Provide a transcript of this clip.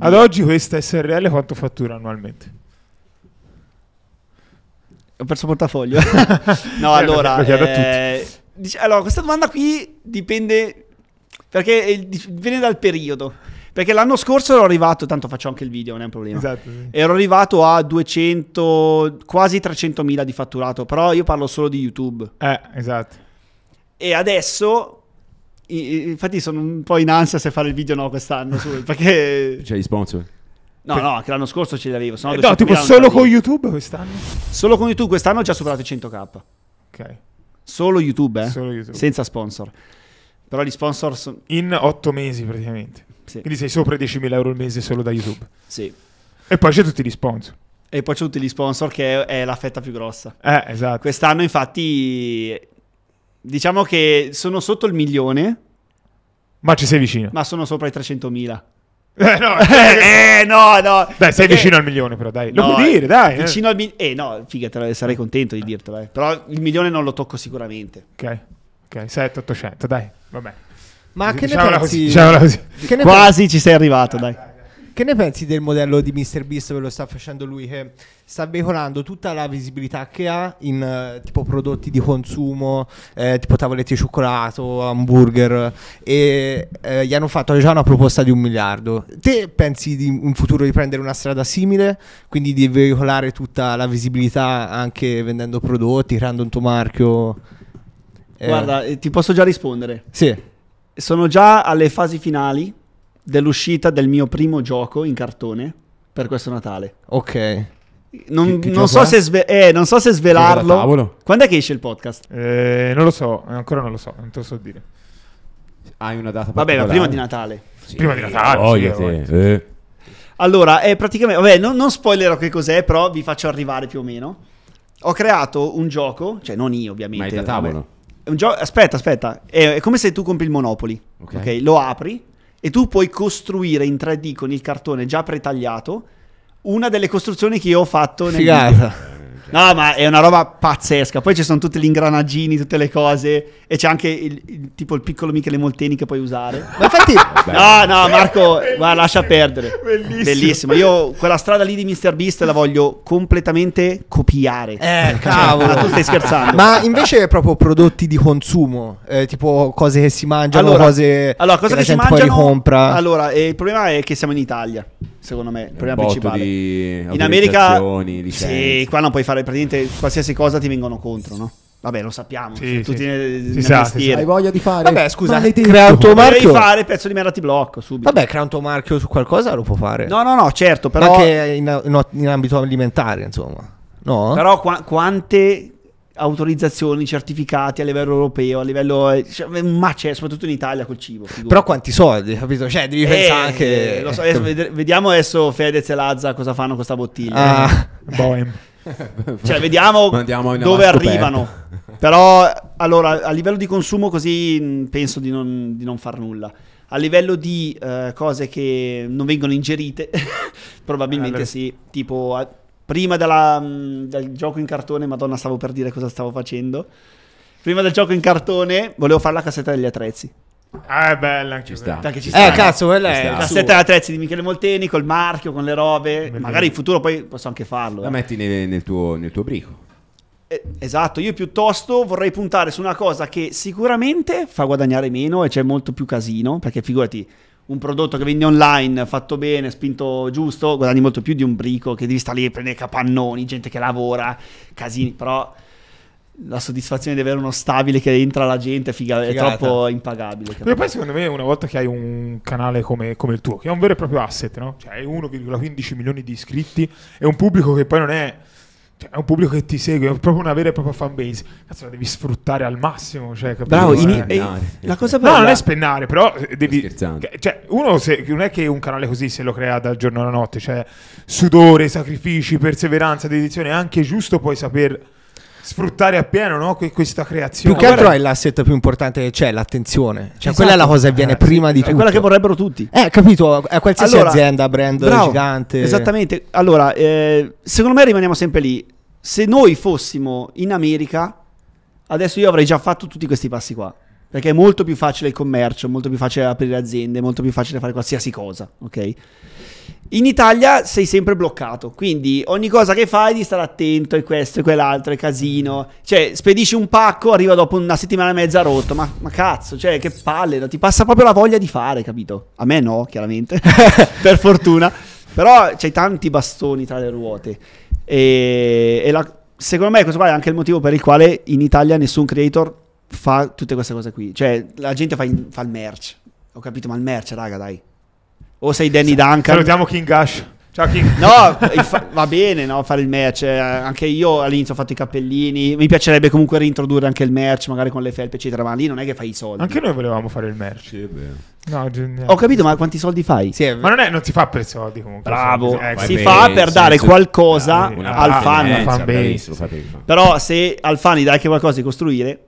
Ad oggi questa SRL quanto fattura annualmente? Ho perso il portafoglio. no, allora... Eh, dic- allora, questa domanda qui dipende... Perché dipende dal periodo. Perché l'anno scorso ero arrivato, tanto faccio anche il video, non è un problema. Esatto, sì. Ero arrivato a 200, quasi 300.000 di fatturato, però io parlo solo di YouTube. Eh, esatto. E adesso Infatti sono un po' in ansia se fare il video o no quest'anno su, perché... C'è gli sponsor? No, per... no, anche l'anno scorso ce li avevo. Eh, no, tipo solo con YouTube quest'anno? Solo con YouTube quest'anno ho già superato i 100k. Ok. Solo YouTube, eh? Solo YouTube. Senza sponsor. Però gli sponsor sono... In 8 mesi praticamente. Sì. Quindi sei sopra i 10.000 euro al mese solo da YouTube. Sì. E poi c'è tutti gli sponsor. E poi c'è tutti gli sponsor che è la fetta più grossa. Eh, esatto. Quest'anno infatti Diciamo che sono sotto il milione. Ma ci sei vicino. Ma sono sopra i 300.000. Eh no, eh, no, no. Dai, perché... sei eh, vicino al milione, però dai. Lo no, puoi eh, dire, dai. Eh. Vicino eh. al milione. Eh no, figa, sarei contento di dirtelo. Eh. Però il milione non lo tocco sicuramente. Ok, ok, 700-800, dai, vabbè. Ma che ne pensi? Così, così. Che ne Quasi pensi? ci sei arrivato, dai. Che ne pensi del modello di Mr. Beast che lo sta facendo lui? Che sta veicolando tutta la visibilità che ha in uh, tipo prodotti di consumo, eh, tipo tavolette di cioccolato, hamburger. E eh, gli hanno fatto già una proposta di un miliardo. Te pensi di, in futuro di prendere una strada simile? Quindi di veicolare tutta la visibilità anche vendendo prodotti, creando un tuo marchio? Eh. Guarda, eh, ti posso già rispondere. Sì. Sono già alle fasi finali dell'uscita del mio primo gioco in cartone per questo Natale. Ok. Non, che, che non, so sve- eh, non, so se svelarlo. Quando è che esce il podcast? Eh, non lo so, ancora non lo so, non te lo so dire. Hai una data Vabbè, ma prima di Natale. Sì. Prima di Natale. Oh, sì, sì. Eh. Allora, è praticamente... Vabbè, non, non spoilerò che cos'è, però vi faccio arrivare più o meno. Ho creato un gioco, cioè non io ovviamente. Ma è da tavolo. Vabbè, gio- aspetta, aspetta. È, è, come se tu compri il Monopoli. Okay. Okay? Lo apri e tu puoi costruire in 3D con il cartone già pretagliato una delle costruzioni che io ho fatto nel Figata. Video. No, ma è una roba pazzesca. Poi ci sono tutti gli ingranaggini, tutte le cose. E c'è anche il, il tipo il piccolo Michele Molteni che puoi usare. Ma infatti, no, no, Marco, guarda, lascia perdere. Bellissimo. Bellissimo. Io quella strada lì di Mr. Beast la voglio completamente copiare. Eh, cioè, cavolo. tu stai scherzando. Ma invece, proprio prodotti di consumo, eh, tipo cose che si mangiano, allora, cose allora, cosa che, che si mangiano, poi compra. Allora, eh, il problema è che siamo in Italia. Secondo me, il problema principale. in America, licenze. sì, qua non puoi fare fare praticamente qualsiasi cosa ti vengono contro, no? Vabbè, lo sappiamo. Sì, cioè, tutti sì. nel, nel sa, mestiere. Hai voglia di fare? Vabbè, scusa, Maledetto. crea un tuo marchio. Vorrei fare pezzo di merda ti blocco subito. Vabbè, crea un tuo marchio su qualcosa lo può fare. No, no, no, certo, però anche in, in, in ambito alimentare, insomma. No? Però qua, quante autorizzazioni, certificati a livello europeo, a livello cioè, ma c'è soprattutto in Italia col cibo. Figurati. Però quanti soldi, capito? Cioè, devi eh, pensare anche so, adesso, vediamo adesso Fedez e Lazza cosa fanno con questa bottiglia. Ah. Eh. Bohem. cioè, vediamo dove arrivano. Però, allora, a livello di consumo così mm, penso di non, di non far nulla. A livello di eh, cose che non vengono ingerite, probabilmente eh, allora. sì. Tipo, a, prima della, mh, mm, del gioco in cartone, madonna, stavo per dire cosa stavo facendo. Prima del gioco in cartone, volevo fare la cassetta degli attrezzi. Ah, è bella anche ci sta. Eh, cazzo, quella è la setta da attrezzi di Michele Molteni col marchio, con le robe. Beh, Magari in futuro poi posso anche farlo. La eh. metti nel, nel, tuo, nel tuo brico. Eh, esatto, io piuttosto vorrei puntare su una cosa che sicuramente fa guadagnare meno e c'è molto più casino, perché figurati, un prodotto che vendi online fatto bene, spinto giusto, guadagni molto più di un brico che devi stare lì a prendere capannoni, gente che lavora, casini, però la soddisfazione di avere uno stabile che entra la gente figa, è troppo impagabile. Perché poi secondo me una volta che hai un canale come, come il tuo, che è un vero e proprio asset, no? Cioè hai 1,15 milioni di iscritti è un pubblico che poi non è... Cioè, è un pubblico che ti segue, è proprio una vera e propria fanbase. Cazzo, la devi sfruttare al massimo. Cioè, Bravo, cioè, in... Eh. eh, la cosa bella... No, non è spennare, però eh, devi. Cioè, uno se... non è che un canale così se lo crea dal giorno alla notte. Cioè, sudore, sacrifici, perseveranza, dedizione. È anche giusto poi saper sfruttare appieno no? Que- questa creazione. Più che altro è l'asset più importante che c'è, cioè l'attenzione. Cioè, esatto. quella è la esatto. cosa che viene eh, prima sì, di tutto. È quella che vorrebbero tutti. Eh, capito, a qualsiasi allora, azienda, brand bravo, gigante. Esattamente. Allora, eh, secondo me rimaniamo sempre lì. Se noi fossimo in America, adesso io avrei già fatto tutti questi passi qua. Perché è molto più facile il commercio, molto più facile aprire aziende, molto più facile fare qualsiasi cosa, ok? In Italia sei sempre bloccato, quindi ogni cosa che fai di stare attento, e questo, e quell'altro, è casino. Cioè, spedisci un pacco, arriva dopo una settimana e mezza rotto, ma, ma cazzo, cioè, che palle, ti passa proprio la voglia di fare, capito? A me no, chiaramente, per fortuna. Però c'hai tanti bastoni tra le ruote. E, e la, secondo me questo qua è anche il motivo per il quale in Italia nessun creator fa tutte queste cose qui. Cioè, la gente fa, in, fa il merch. Ho capito, ma il merch, raga, dai. O sei Danny Duncan? Salutiamo King Ash. Ciao King. No, va bene no, fare il match. Eh, anche io all'inizio ho fatto i cappellini. Mi piacerebbe comunque reintrodurre anche il match, magari con le felpe, eccetera. Ma lì non è che fai i soldi. Anche noi volevamo fare il match. Sì, no, ho capito, ma quanti soldi fai? Sì, ma non, è, non si fa per soldi comunque. Bravo, soldi. si eh, fa per dare qualcosa al fan. Però se al fan gli dai anche qualcosa di costruire,